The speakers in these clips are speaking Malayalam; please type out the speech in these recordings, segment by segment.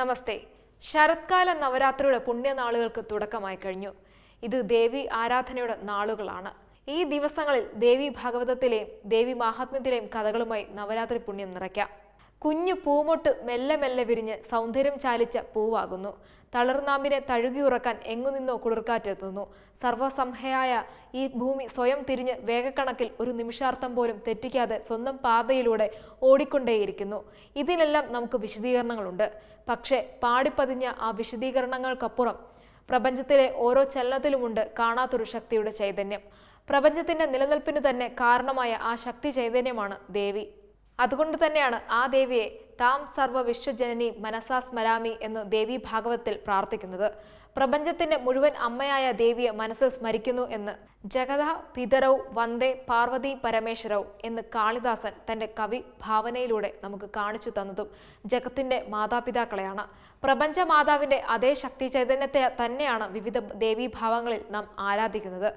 നമസ്തേ ശരത്കാല നവരാത്രിയുടെ പുണ്യനാളുകൾക്ക് തുടക്കമായി കഴിഞ്ഞു ഇത് ദേവി ആരാധനയുടെ നാളുകളാണ് ഈ ദിവസങ്ങളിൽ ദേവി ഭാഗവതത്തിലെയും ദേവി മാഹാത്മ്യത്തിലെയും കഥകളുമായി നവരാത്രി പുണ്യം നിറയ്ക്കാം കുഞ്ഞു പൂമൊട്ട് മെല്ലെ മെല്ലെ വിരിഞ്ഞ് സൗന്ദര്യം ചാലിച്ച പൂവാകുന്നു തളർനാമ്പിനെ തഴുകിയുറക്കാൻ നിന്നോ കുളിർക്കാറ്റെത്തുന്നു സർവസംഹയായ ഈ ഭൂമി സ്വയം തിരിഞ്ഞ് വേഗക്കണക്കിൽ ഒരു നിമിഷാർത്ഥം പോലും തെറ്റിക്കാതെ സ്വന്തം പാതയിലൂടെ ഓടിക്കൊണ്ടേയിരിക്കുന്നു ഇതിനെല്ലാം നമുക്ക് വിശദീകരണങ്ങളുണ്ട് പക്ഷേ പാടിപ്പതിഞ്ഞ ആ വിശദീകരണങ്ങൾക്കപ്പുറം പ്രപഞ്ചത്തിലെ ഓരോ ചലനത്തിലുമുണ്ട് കാണാത്തൊരു ശക്തിയുടെ ചൈതന്യം പ്രപഞ്ചത്തിന്റെ നിലനിൽപ്പിന് തന്നെ കാരണമായ ആ ശക്തി ചൈതന്യമാണ് ദേവി അതുകൊണ്ട് തന്നെയാണ് ആ ദേവിയെ താം സർവ വിശ്വജനനി മനസാ സ്മരാമി എന്ന് ദേവി ഭാഗവത്തിൽ പ്രാർത്ഥിക്കുന്നത് പ്രപഞ്ചത്തിന്റെ മുഴുവൻ അമ്മയായ ദേവിയെ മനസ്സിൽ സ്മരിക്കുന്നു എന്ന് ജഗത പിതരൗ വന്ദേ പാർവതി പരമേശ്വരൗ എന്ന് കാളിദാസൻ തന്റെ കവി ഭാവനയിലൂടെ നമുക്ക് കാണിച്ചു തന്നതും ജഗത്തിന്റെ മാതാപിതാക്കളെയാണ് പ്രപഞ്ച മാതാവിന്റെ അതേ ശക്തി ചൈതന്യത്തെ തന്നെയാണ് വിവിധ ദേവീഭാവങ്ങളിൽ നാം ആരാധിക്കുന്നത്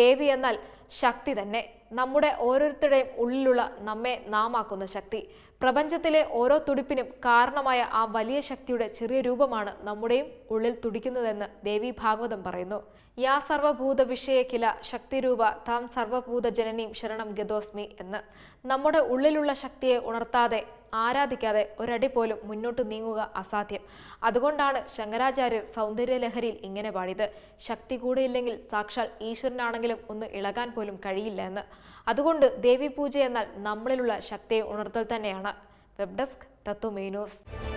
ദേവി എന്നാൽ ശക്തി തന്നെ നമ്മുടെ ഓരോരുത്തരുടെയും ഉള്ളിലുള്ള നമ്മെ നാമാക്കുന്ന ശക്തി പ്രപഞ്ചത്തിലെ ഓരോ തുടിപ്പിനും കാരണമായ ആ വലിയ ശക്തിയുടെ ചെറിയ രൂപമാണ് നമ്മുടെയും ഉള്ളിൽ തുടിക്കുന്നതെന്ന് ഉണ്ടെന്ന് ദേവി ഭാഗവതം പറയുന്നു യാ സർവഭൂത വിഷയക്കില ശക്തിരൂപ താം സർവഭൂത ജനനീം ശരണം ഗതോസ്മി എന്ന് നമ്മുടെ ഉള്ളിലുള്ള ശക്തിയെ ഉണർത്താതെ ആരാധിക്കാതെ ഒരടി പോലും മുന്നോട്ട് നീങ്ങുക അസാധ്യം അതുകൊണ്ടാണ് ശങ്കരാചാര്യർ സൗന്ദര്യലഹരിയിൽ ഇങ്ങനെ പാടിയത് ശക്തി കൂടിയില്ലെങ്കിൽ സാക്ഷാൽ ഈശ്വരനാണെങ്കിലും ഒന്ന് ഇളകാൻ പോലും കഴിയില്ല എന്ന് അതുകൊണ്ട് ദേവി പൂജ എന്നാൽ നമ്മളിലുള്ള ശക്തിയെ ഉണർത്തൽ തന്നെയാണ് വെബ് ഡെസ്ക് തത്വമേ